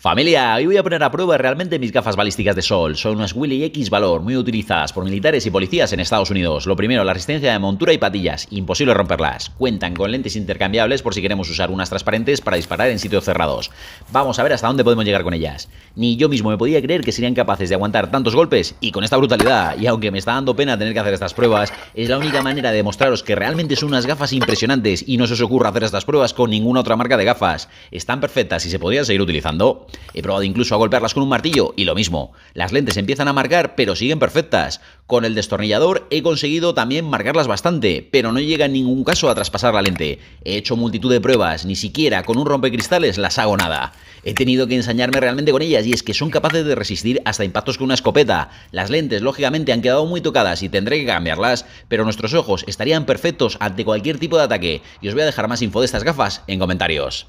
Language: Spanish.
Familia, hoy voy a poner a prueba realmente mis gafas balísticas de sol. Son unas Willy X Valor muy utilizadas por militares y policías en Estados Unidos. Lo primero, la resistencia de montura y patillas, imposible romperlas. Cuentan con lentes intercambiables por si queremos usar unas transparentes para disparar en sitios cerrados. Vamos a ver hasta dónde podemos llegar con ellas. Ni yo mismo me podía creer que serían capaces de aguantar tantos golpes y con esta brutalidad. Y aunque me está dando pena tener que hacer estas pruebas, es la única manera de demostraros que realmente son unas gafas impresionantes y no se os ocurra hacer estas pruebas con ninguna otra marca de gafas. Están perfectas y se podrían seguir utilizando. He probado incluso a golpearlas con un martillo y lo mismo. Las lentes empiezan a marcar, pero siguen perfectas. Con el destornillador he conseguido también marcarlas bastante, pero no llega en ningún caso a traspasar la lente. He hecho multitud de pruebas, ni siquiera con un rompecristales las hago nada. He tenido que ensañarme realmente con ellas y es que son capaces de resistir hasta impactos con una escopeta. Las lentes, lógicamente, han quedado muy tocadas y tendré que cambiarlas, pero nuestros ojos estarían perfectos ante cualquier tipo de ataque. Y os voy a dejar más info de estas gafas en comentarios.